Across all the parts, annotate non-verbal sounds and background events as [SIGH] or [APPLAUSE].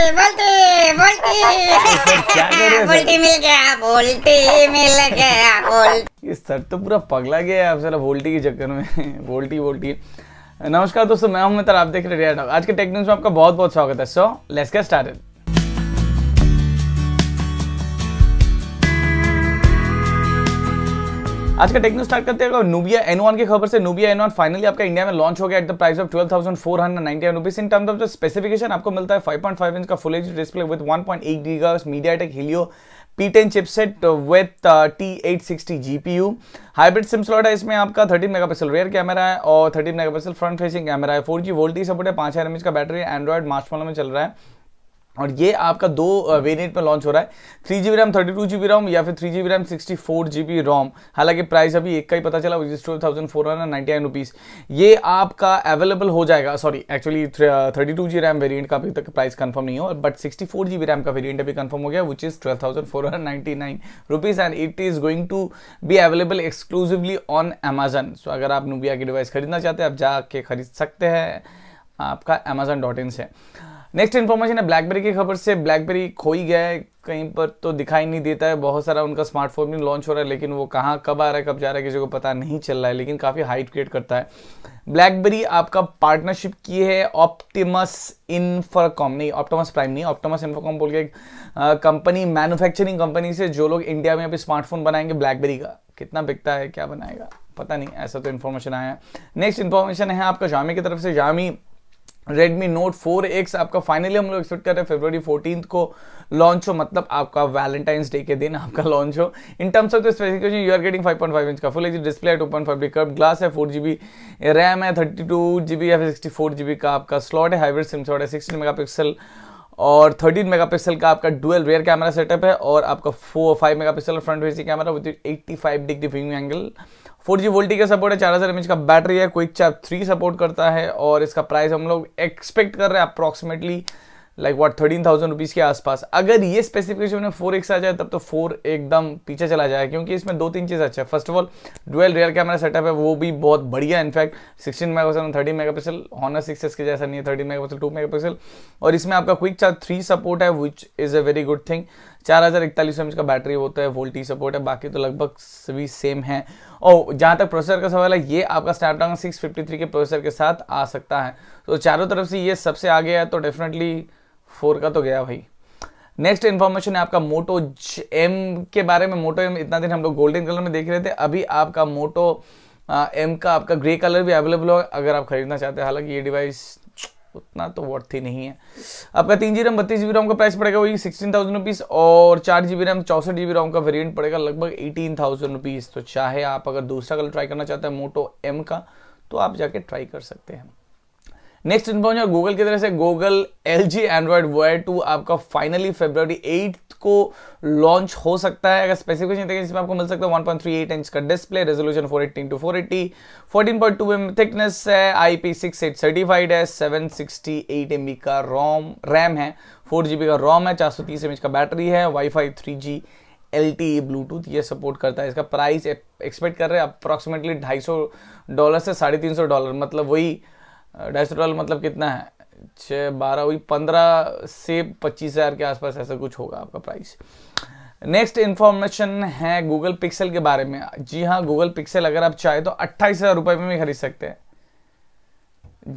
sir तो पूरा पगला गया है वोल्टी के चक्कर में वोल्टी वोल्टी नमस्कार दोस्तों मैं हूं मित्र आप देख रहे हैं आज के टेक्निक्स में आपका बहुत बहुत स्वागत है सो लेट्स गेट स्टार्टेड आज का टेक्नो स्टार्ट करते हैं नुबिया एन वन की खबर से नुबिया एन वन फाइनली आपका इंडिया में लॉन्च हो गया at the price of twelve thousand four hundred ninety rupees in terms of specification आपको मिलता है फाइव पॉइंट फाइव इंच का full H display with one point eight gigas MediaTek Helio P ten chipset with T eight sixty G P U hybrid SIM slot है इसमें आपका thirteen mega pixel rear camera है और thirteen mega pixel front facing camera है four G VoLTE support है पाँच हजार M का बैटरी एंड्रॉइड मार्च में चल रहा है और ये आपका दो वेरिएंट में लॉन्च हो रहा है three G B RAM thirty two G B ROM या फिर three G B RAM sixty four G B ROM हालांकि प्राइस अभी एक का ही पता चला thousand four hundred ninety nine rupees ये आपका अवेलेबल हो जाएगा sorry actually thirty two G RAM variant का अभी तक प्राइस कन्फर्म नहीं हो but sixty four G B RAM का वेरियंट अभी कन्फर्म हो गया which is twelve thousand four hundred ninety nine rupees and it is going to be available exclusively on Amazon so अगर आप नुबिया की device खरीदना चाहते हैं आप जाके खरीद सकते हैं आपका अमेजन डॉट इन से नेक्स्ट इन्फॉर्मेशन है ब्लैकबेरी की खबर से ब्लैकबेरी खो ही गया है कहीं पर तो दिखाई नहीं देता है बहुत सारा उनका स्मार्टफोन भी लॉन्च हो रहा है लेकिन वो कहाँ कब आ रहा है कब जा रहा है किसी को पता नहीं चल रहा है लेकिन काफ़ी हाइट क्रिएट करता है ब्लैकबेरी आपका पार्टनरशिप की है ऑप्टिमस इन्फरकॉम नहीं ऑप्टोमस प्राइम नहीं ऑप्टोमस इन्फ्राकॉम बोल के एक कंपनी मैन्युफैक्चरिंग कंपनी से जो लोग इंडिया में अभी स्मार्टफोन बनाएंगे ब्लैकबेरी का कितना बिकता है क्या बनाएगा पता नहीं ऐसा तो इन्फॉर्मेशन आया है नेक्स्ट इन्फॉर्मेशन है आपका जामी की तरफ से Xiaomi Redmi note four X आपका फाइनली हम लोग एक्सपेक्ट कर रहे हैं फेब्रवरी फोर्टीन को लॉन्च हो मतलब आपका वैलेंटाइंस डे के दिन आपका लॉन्च हो in terms of the specification you are getting 5.5 inch का फुल एच डिस्प्ले है two point five curve glass है फोर जीबी रैम है थर्टी 32GB या फिर 64GB का आपका स्लॉट है हाइब्रिड सिम स्लॉट है मेगा पिक्सल और मेगा पिक्सल का आपका डुअल रियर कैमरा सेटअप है और आपका four five mega pixel front facing camera with five degree फिंग एंगल फोर जी वोल्टी का सपोर्ट है चार हज़ार एम का बैटरी है क्विक चार्ज थ्री सपोर्ट करता है और इसका प्राइस हम लोग एक्सपेक्ट कर रहे हैं approximately like what thirteen thousand rupees के आसपास अगर ये स्पेसिफिकेशन में फोर एक्स आ जाए तब तो फोर एकदम पीछे चला जाए क्योंकि इसमें दो तीन चीज़ अच्छा है first of all dual rear camera setup है वो भी बहुत बढ़िया in fact sixteen pixel thirty megapixel Honor six S के जैसा नहीं है thirty pixel two megapixel और इसमें आपका क्विक चार्ज थ्री सपोर्ट है which is a very good thing चार हज़ार इकतालीस एम का बैटरी होता है वोल्टी सपोर्ट है बाकी तो लगभग सभी सेम है और जहां तक प्रोसेसर का सवाल है ये आपका स्नैपड्रैगन थ्री के प्रोसेसर के साथ आ सकता है तो चारों तरफ से ये सबसे आगे है तो डेफिनेटली फोर का तो गया भाई नेक्स्ट इन्फॉर्मेशन है आपका मोटो एम के बारे में मोटो एम इतना दिन हम लोग गोल्डन कलर में देख रहे थे अभी आपका मोटो एम का आपका ग्रे कलर भी अवेलेबल होगा अगर आप खरीदना चाहते हैं हालांकि ये डिवाइस उतना तो वर्थ ही नहीं है आपका तीन जी रैम बत्तीस जी रोम का प्राइस पड़ेगा वही सिक्सटीन थाउजेंड रुपीज़ और चार जी बी रैम चौसठ जी रोम का वेरिएंट पड़ेगा लगभग एटीन थाउजेंड रुपीज़ तो चाहे आप अगर दूसरा कलर ट्राई करना चाहते हैं मोटो एम का तो आप जाके ट्राई कर सकते हैं नेक्स्ट इन्फॉर्म है गूगल की तरफ से Google L G Android wear two आपका फाइनली फेब्रवरी एट्थ को लॉन्च हो सकता है अगर स्पेसिफिकेशन देखें जिसमें आपको मिल सकता है 1.38 इंच का display resolution 480 two point two M thickness है एट सर्टिफाइड है 768 बी का रोम रैम है 4GB का रोम है 430 एमएच का बैटरी है वाईफाई जी एल ब्लूटूथ ये सपोर्ट करता है इसका प्राइस एक्सपेक्ट कर रहे हैं अप्रॉक्सीमेटली सौ डॉलर से साढ़े तीन सौ डॉलर मतलब वही ढाई मतलब कितना है छः बारह वही पंद्रह से पच्चीस हज़ार के आसपास ऐसा कुछ होगा आपका प्राइस नेक्स्ट इन्फॉर्मेशन है गूगल पिक्सल के बारे में जी हाँ गूगल पिक्सल अगर आप चाहे तो अट्ठाईस हज़ार रुपये में भी खरीद सकते हैं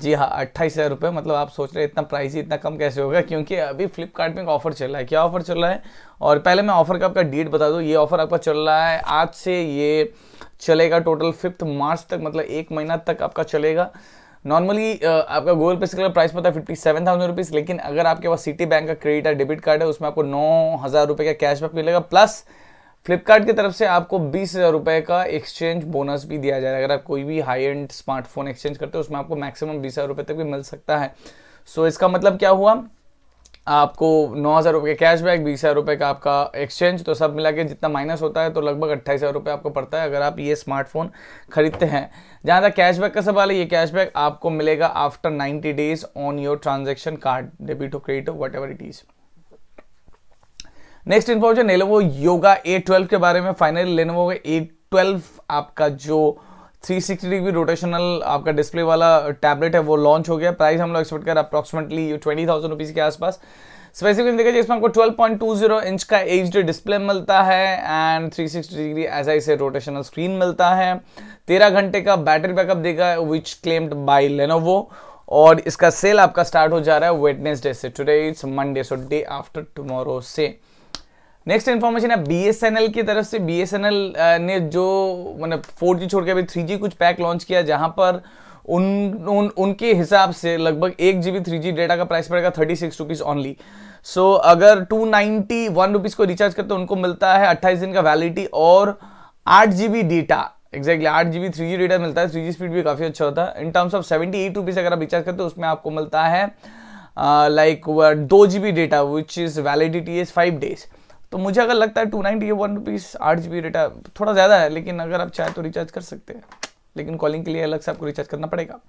जी हाँ अट्ठाईस हज़ार रुपये मतलब आप सोच रहे हैं इतना प्राइस ही इतना कम कैसे होगा क्योंकि अभी फ्लिपकार्ट में एक ऑफर चल रहा है क्या ऑफर चल रहा है और पहले मैं ऑफर का आपका डेट बता दूँ ये ऑफर आपका चल रहा है आज से ये चलेगा टोटल फिफ्थ मार्च तक मतलब एक महीना तक आपका चलेगा नॉर्मली uh, आपका गूगल पे से प्राइस पता है फिफ्टी सेवन थाउजेंड रुपीज़ लेकिन अगर आपके पास सिटी बैंक का क्रेडिट या डेबिट कार्ड है उसमें आपको नौ हज़ार रुपये का कैशबैक मिलेगा प्लस फ्लिपकार्ट की तरफ से आपको बीस हज़ार रुपये का एक्सचेंज बोनस भी दिया जाएगा अगर आप कोई भी हाई एंड स्मार्टफोन एक्सचेंज करते हो उसमें आपको मैक्सिमम बीस हज़ार रुपये तक भी मिल सकता है सो so, इसका मतलब क्या हुआ आपको नौ हज़ार रुपये का कैशबैक बीस हज़ार रुपये का आपका एक्सचेंज तो सब मिला के जितना माइनस होता है तो लगभग अट्ठाईस हज़ार रुपये आपको पड़ता है अगर आप ये स्मार्टफोन खरीदते हैं जहाँ तक कैशबैक का सवाल है ये कैशबैक आपको मिलेगा after ninety days on your transaction card debit हो क्रेडिट हो whatever it is next information Lenovo Yoga A twelve के बारे में फाइनली लेनोवो का ए ट्वेल्व आपका जो 360 डिग्री रोटेशनल आपका डिस्प्ले वाला टैबलेट है वो लॉन्च हो गया प्राइस हम लोग एक्सपेक्ट कर अप्रॉक्सिमेटली ट्वेंटी थाउजेंड रुपीज़ के आसपास स्पेसिफिकली देखा जाए इसमें आपको 12.20 इंच का एच डिस्प्ले मिलता है एंड 360 डिग्री आई से रोटेशनल स्क्रीन मिलता है 13 घंटे का बैटरी बैकअप देगा विच क्लेम्ड बाय लेनोवो और इसका सेल आपका स्टार्ट हो जा रहा है वेडनेसडे से today it's Monday so day after tomorrow से नेक्स्ट इन्फॉर्मेशन है बीएसएनएल की तरफ से बीएसएनएल ने जो मैंने फोर जी छोड़ के अभी थ्री जी कुछ पैक लॉन्च किया जहां पर उन उन उनके हिसाब से लगभग एक G B three G data का प्राइस पड़ेगा thirty six rupees only so अगर टू नाइनटी वन रुपीज़ को रिचार्ज करते उनको मिलता है अट्ठाईस दिन का वैलिडिटी और आठ जी बी डेटा एक्जैक्टली आठ G B three G data मिलता है थ्री जी स्पीड भी काफ़ी अच्छा होता है in terms of seventy eight rupees अगर आप रिचार्ज करते हो उसमें आपको मिलता है लाइक दो G B data which is validity is five days तो मुझे अगर लगता है टू नाइनटी वन रुपीज़ आठ जी बी डेटा थोड़ा ज़्यादा है लेकिन अगर आप चाहे तो रिचार्ज कर सकते हैं लेकिन कॉलिंग के लिए अलग से आपको रिचार्ज करना पड़ेगा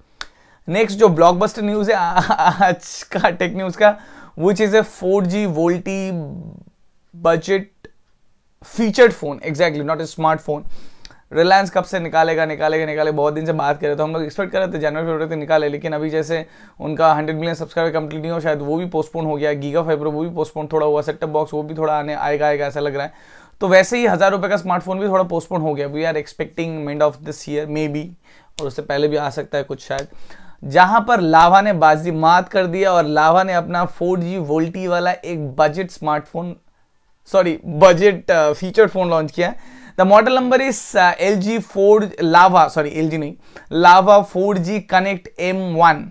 नेक्स्ट जो ब्लॉकबस्टर न्यूज़ है [LAUGHS] आज का टेक न्यूज़ का वो चीज़ है four G VoLTE budget featured phone exactly not a smartphone Reliance कब से निकालेगा निकालेगा निकाले बहुत दिन से बात कर रहे तो हम लोग एक्सपेक्ट कर रहे थे जनवरी फेबर तक निकाले लेकिन अभी जैसे उनका हंड्रेड मिलियन सब्सक्राइबर कंप्लीट नहीं हो शायद वो भी पोस्टपोन हो गया गीगा फाइबर वो भी पोस्टपोन थोड़ा हुआ सेटअप बॉक्स वो भी थोड़ा आने आएगा आएगा ऐसा लग रहा है तो वैसे ही हज़ार रुपये का स्मार्टफोन भी थोड़ा पोस्टपोन हो गया we are expecting mid of this year maybe और उससे पहले भी आ सकता है कुछ शायद जहां पर लावा ने बाजी मात कर दिया और लावा ने अपना 4G वोल्टी वाला एक budget smartphone sorry budget feature phone launch किया है number model L G four Lava sorry L G नहीं, G connect M one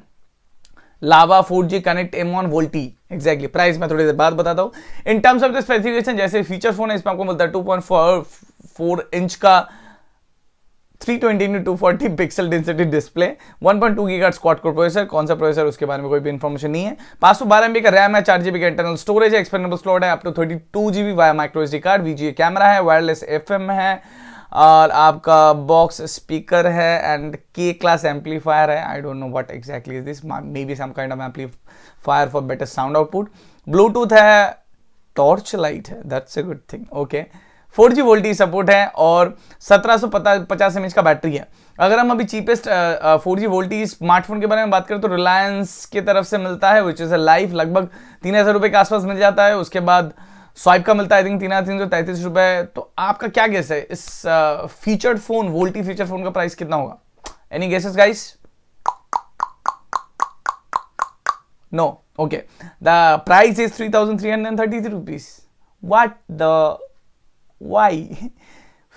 Lava 4G connect M one VoLTE exactly price मैं थोड़ी देर बाद बताता हूँ in terms of the specification जैसे फीचर फोन है इसमें आपको मिलता है 2.4 इंच का 320 pixel density display 1.2 point two गीगाट स्क्वाड कोर प्रोसेसर कौन सा प्रोसेसर उसके बारे में कोई भी इन्फॉर्मेशन नहीं है पांच सौ बारह एमबी का रैम है चार जीबी का इंटरनल स्टोरेज है एक्सपेंडेबल स्लॉट है up thirty two GB via micro S card VGA camera है वायरलेस एफ है और आपका बॉक्स स्पीकर है एंड के क्लास एम्पलीफायर है I don't know what exactly is this maybe some kind of amplifier for better sound output Bluetooth है torch light है that's a good thing okay four G voltage support है और सत्रह सौ पचास M का battery है अगर हम अभी cheapest four G voltage smartphone के बारे में बात करें तो रिलायंस की तरफ से मिलता है विच इज़ अ लाइफ लगभग तीन हज़ार रुपये के आसपास मिल जाता है उसके बाद स्वाइप का मिलता है आई थिंक तीन हज़ार तीन सौ तैंतीस रुपये तो आपका क्या गेस है इस featured phone VoLTE feature phone का प्राइस कितना होगा any guesses guys no okay the price is three thousand three hundred thirty three rupees what the why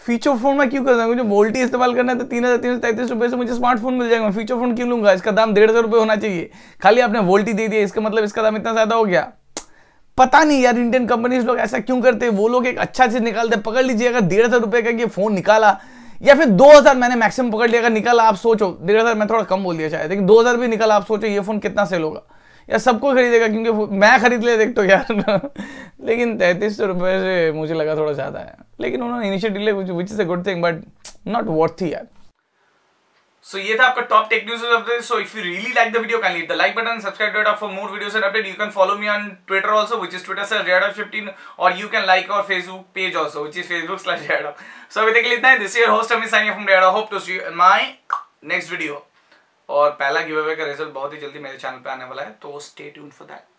feature phone में क्यों करता हूँ मुझे वोल्टी इस्तेमाल करना है तो तीन हज़ार तीन सौ तैंतीस रुपये से मुझे स्मार्टफोन मिल जाएगा फीचर फोन क्यों लूंगा इसका दाम डेढ़ सौ रुपये होना चाहिए खाली आपने वोल्टी दे दिया इसका मतलब इसका दाम इतना ज़्यादा हो गया पता नहीं यार इंडियन कंपनीज लोग ऐसा क्यों करते हैं वो लोग एक अच्छा चीज़ निकालते पकड़ लीजिए अगर डेढ़ सौ रुपये का ये फ़ोन निकाला या फिर दो हजार मैंने मैक्सिमम पकड़ लिया अगर निकाला आप सोचो डेढ़ हज़ार मैं थोड़ा कम बोल दिया शायद लेकिन हज़ार भी निकाला आप सोचो ये फ़ोन कितना सेल होगा या सबको खरीदेगा क्योंकि मैं खरीद ले देख तो यार लेकिन तैतीस सौ रुपये से मुझे लगा थोड़ा ज़्यादा है लेकिन उन्होंने इनिशिएटिव ले which is a good thing but not worth थी यार सो ये था आपका top tech news of so if you really like the video can hit the like button subscribe dot for more videos and update you can follow me on Twitter also which is Twitter slash red off fifteen और you can like our Facebook page also which is Facebook slash red off सो अभी देख लेते हैं this year host Amit Sain from red off hope to see my next video और पहला give away का result बहुत ही जल्दी मेरे चैनल पे आने वाला है तो स्टे ट्यून फॉर दैट